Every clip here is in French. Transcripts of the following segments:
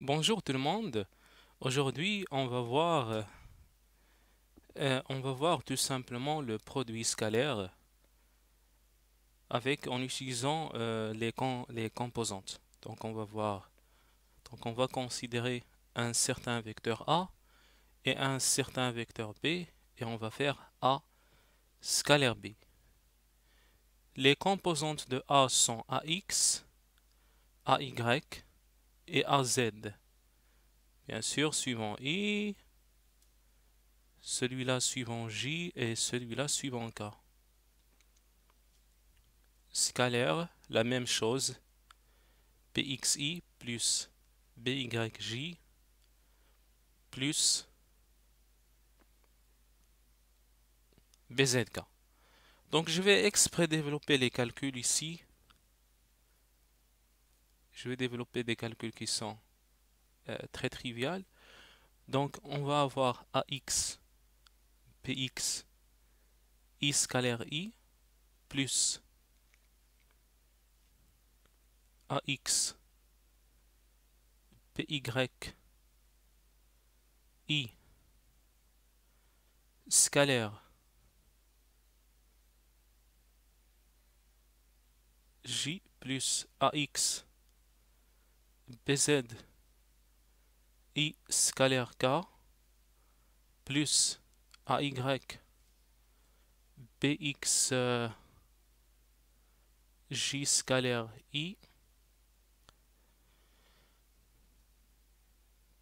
Bonjour tout le monde. Aujourd'hui, on va voir euh, on va voir tout simplement le produit scalaire avec en utilisant euh, les, les composantes. Donc on va voir donc on va considérer un certain vecteur A et un certain vecteur B et on va faire A scalaire B. Les composantes de A sont AX, AY, et AZ. Bien sûr, suivant I, celui-là suivant J et celui-là suivant K. Scalaire, la même chose. BXI plus BYJ plus BZK. Donc je vais exprès développer les calculs ici je vais développer des calculs qui sont euh, très triviaux. Donc on va avoir AX, PX, I scalaire I, plus AX, PY, I scalaire J plus AX BZ I scalaire K plus AY BX euh, J scalaire I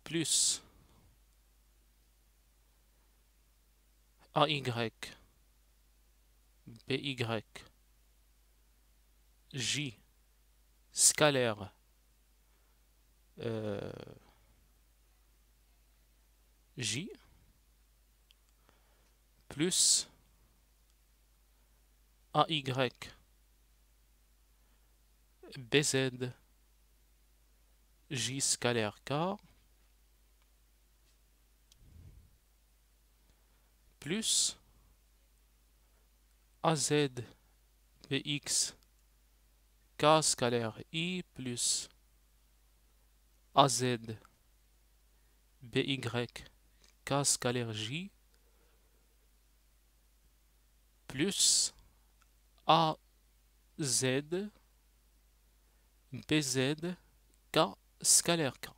plus AY BY J scalaire euh, J plus AY BZ J scalaire K plus AZ BX K scalaire I plus AZ, BY, casque allergie, plus AZ, BZ, K, scalaire K.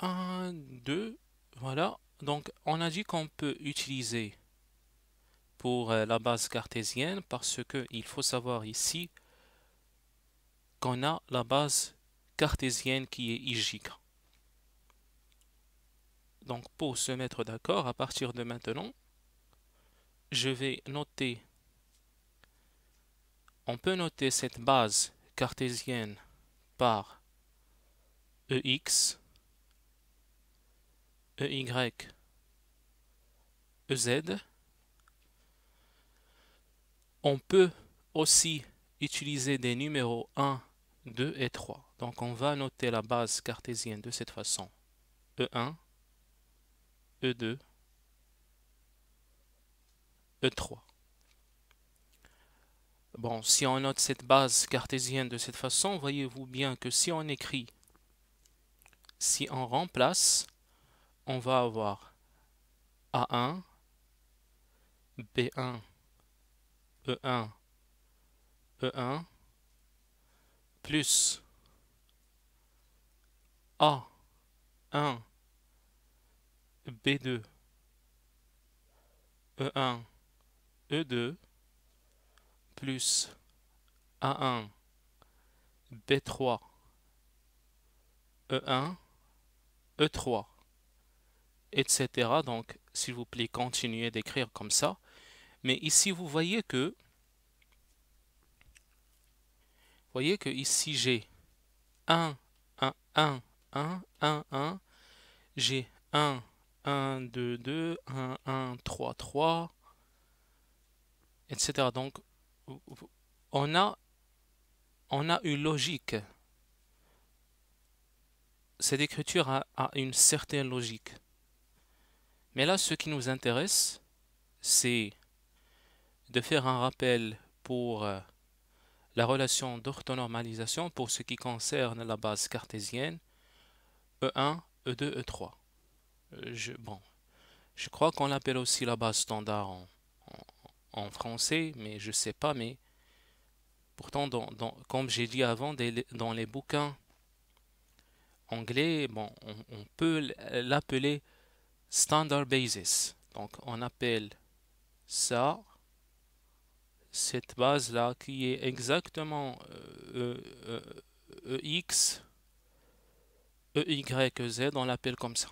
Un, deux, voilà. Donc, on a dit qu'on peut utiliser pour euh, la base cartésienne parce qu'il faut savoir ici qu'on a la base cartésienne qui est IJ. Donc pour se mettre d'accord, à partir de maintenant, je vais noter, on peut noter cette base cartésienne par EX, EY, EZ, on peut aussi utiliser des numéros 1, 2 et 3. Donc on va noter la base cartésienne de cette façon. E1, E2, E3. Bon, si on note cette base cartésienne de cette façon, voyez-vous bien que si on écrit, si on remplace, on va avoir A1, B1, E1, E1, plus A1, B2, E1, E2, plus A1, B3, E1, E3, etc. Donc, s'il vous plaît, continuez d'écrire comme ça. Mais ici, vous voyez que, vous voyez que ici, j'ai 1, 1, 1, 1, 1, 1, j'ai 1, 1, 2, 2, 1, 1, 3, 3, etc. Donc, on a, on a une logique. Cette écriture a une certaine logique. Mais là, ce qui nous intéresse, c'est de faire un rappel pour euh, la relation d'orthonormalisation pour ce qui concerne la base cartésienne E1, E2, E3. Je, bon, je crois qu'on l'appelle aussi la base standard en, français, mais je ne sais pas. Mais pourtant, comme j'ai dit avant, dans les bouquins anglais, bon, on peut l'appeler standard basis. Donc, on appelle ça cette base-là qui est exactement EX, euh, EY, euh, euh, e Z, on l'appelle comme ça.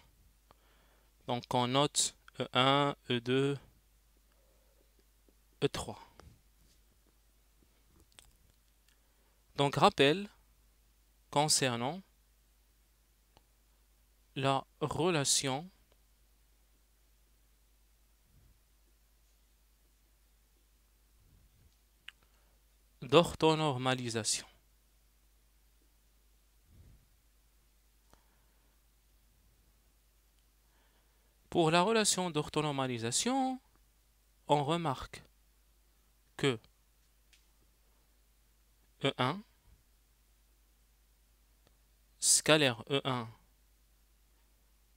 Donc on note E1, E2, E3. Donc rappel concernant la relation d'orthonormalisation. Pour la relation d'orthonormalisation, on remarque que E1 scalaire E1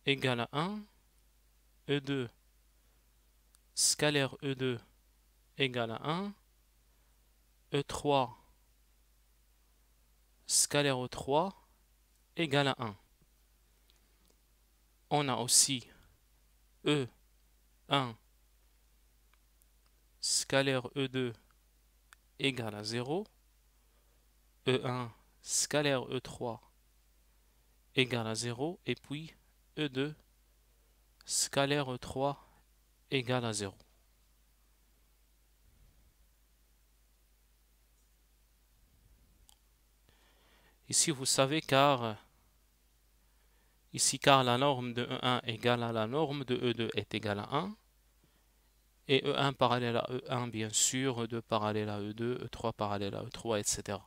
égale à 1, E2 scalaire E2 égale à 1, E3 scalaire e 3 égale à 1. On a aussi E1 scalaire E2 égale à 0. E1 scalaire E3 égale à 0. Et puis E2 scalaire E3 égale à 0. Ici, vous savez car euh, ici car la norme de E1 égale à la norme de E2 est égale à 1 et E1 parallèle à E1 bien sûr, E2 parallèle à E2, E3 parallèle à E3, etc.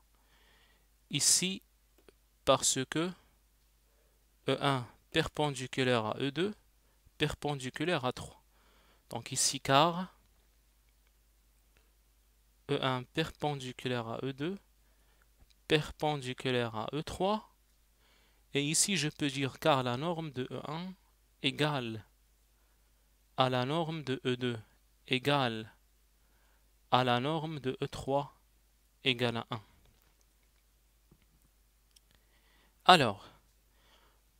Ici, parce que E1 perpendiculaire à E2, perpendiculaire à 3. Donc ici car E1 perpendiculaire à E2, perpendiculaire à E3. Et ici, je peux dire car la norme de E1 égale à la norme de E2 égale à la norme de E3 égale à 1. Alors,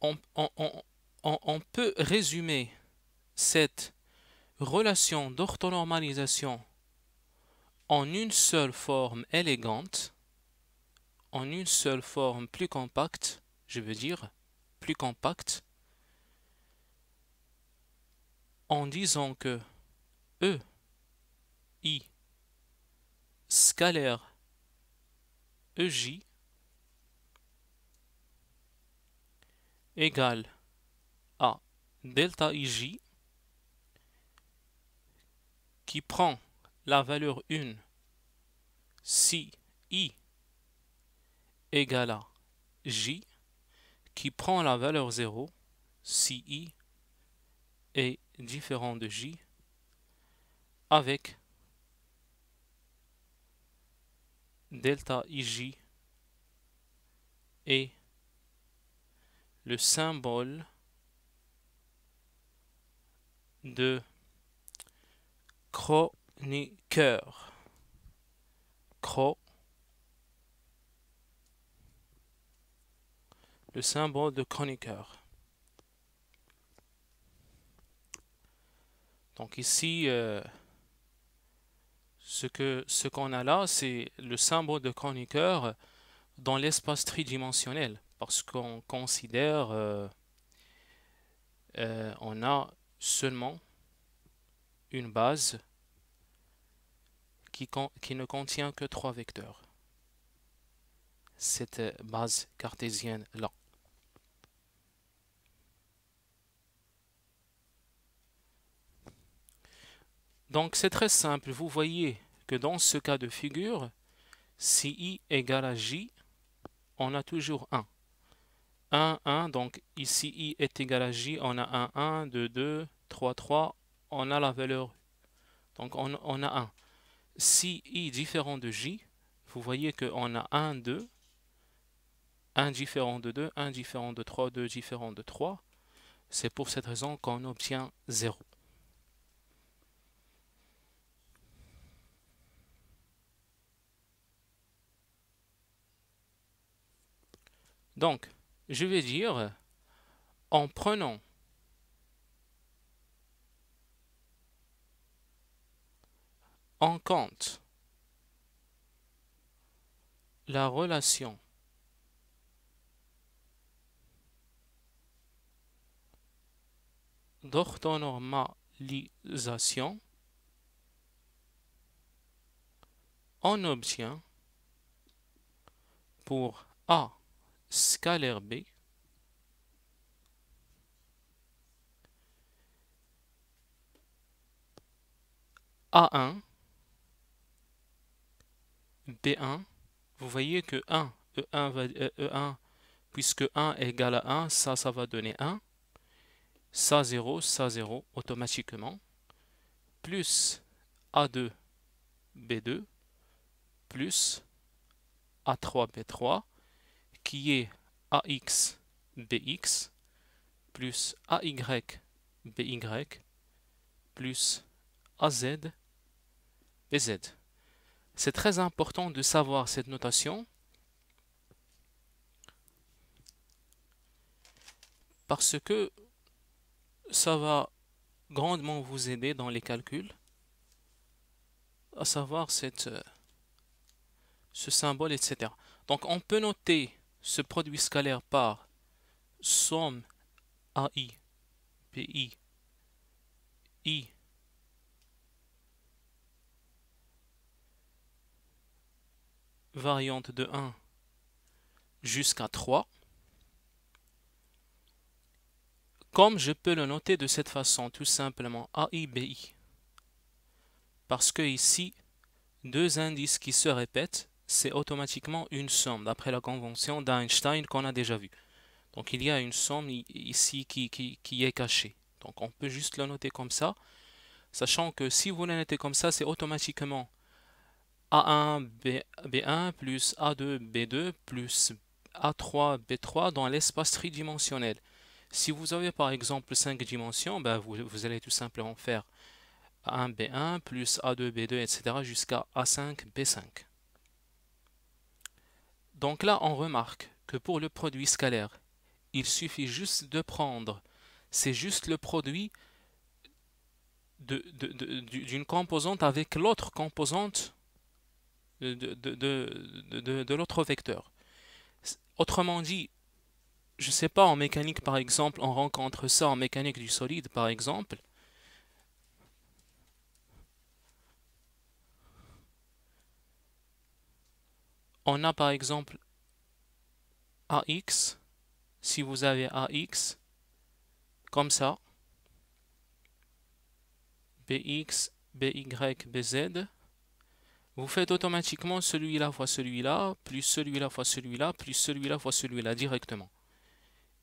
on, peut résumer cette relation d'orthonormalisation en une seule forme élégante en une seule forme plus compacte, je veux dire plus compacte, en disant que E, I, scalaire, EJ égale à delta IJ qui prend la valeur une si I égale à j qui prend la valeur 0 si i est différent de j avec delta ij et le symbole de chroniqueur. Chroniqueur le symbole de chroniqueur. Donc ici, euh, ce qu'on ce qu'on a là, c'est le symbole de chroniqueur dans l'espace tridimensionnel, parce qu'on considère, euh, euh, on a seulement une base qui, qui ne contient que trois vecteurs. Cette base cartésienne-là. Donc c'est très simple, vous voyez que dans ce cas de figure, si i égale à j, on a toujours 1. 1, 1, donc ici i est égal à j, on a 1, 1, 2, 2, 3, 3, on a la valeur, donc on, a 1. Si i différent de j, vous voyez qu'on a 1, 2, 1 différent de 2, 1 différent de 3, 2 différent de 3. C'est pour cette raison qu'on obtient 0. Donc, je vais dire en prenant en compte la relation d'orthonormalisation, on obtient pour A scalaire B A1 B1 vous voyez que 1 E1, 1 puisque 1 est égal à 1 ça ça va donner 1 ça 0 ça 0 automatiquement plus A2 B2 plus A3 B3 qui est ax bx plus ay by plus az bz. C'est très important de savoir cette notation parce que ça va grandement vous aider dans les calculs à savoir cette, euh, ce symbole, etc. Donc on peut noter se produit scalaire par somme AI, PI, I, variante de 1 jusqu'à 3. Comme je peux le noter de cette façon, tout simplement AIBI. Parce que ici, deux indices qui se répètent c'est automatiquement une somme, d'après la convention d'Einstein qu'on a déjà vue. Donc il y a une somme ici qui, est cachée. Donc on peut juste la noter comme ça, sachant que si vous la notez comme ça, c'est automatiquement A1, B, 1 plus A2, B2 plus A3, B3 dans l'espace tridimensionnel. Si vous avez par exemple 5 dimensions, ben vous allez tout simplement faire A1, B1 plus A2, B2, etc. jusqu'à A5, B5. Donc là, on remarque que pour le produit scalaire, il suffit juste de prendre, c'est juste le produit d'une composante avec l'autre composante euh, de, l'autre vecteur. Autrement dit, je ne sais pas, en mécanique par exemple, on rencontre ça en mécanique du solide par exemple, on a par exemple AX, si vous avez AX, comme ça, BX, BY, BZ, vous faites automatiquement celui-là fois celui-là, plus celui-là fois celui-là, plus celui-là fois celui-là directement.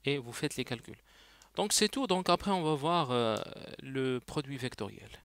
Et vous faites les calculs. Donc c'est tout. Donc après, on va voir euh, le produit vectoriel.